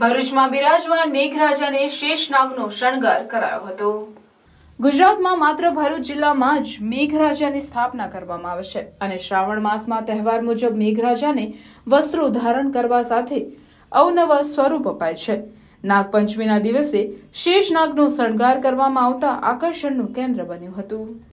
ભરૂચમાં બિરાજમાન મેઘરાજાને શેષનાગનો શણગાર કરાયો હતો ગુજરાતમાં માત્ર ભરૂચ જિલ્લામાં જ મેઘરાજાની સ્થાપના કરવામાં આવે છે અને શ્રાવણ માસમાં તહેવાર મુજબ મેઘરાજાને વસ્ત્રો ધારણ કરવા સાથે અવનવા સ્વરૂપ અપાય છે નાગપંચમીના દિવસે શેષનાગનો શણગાર કરવામાં આવતા આકર્ષણનું કેન્દ્ર બન્યું હતું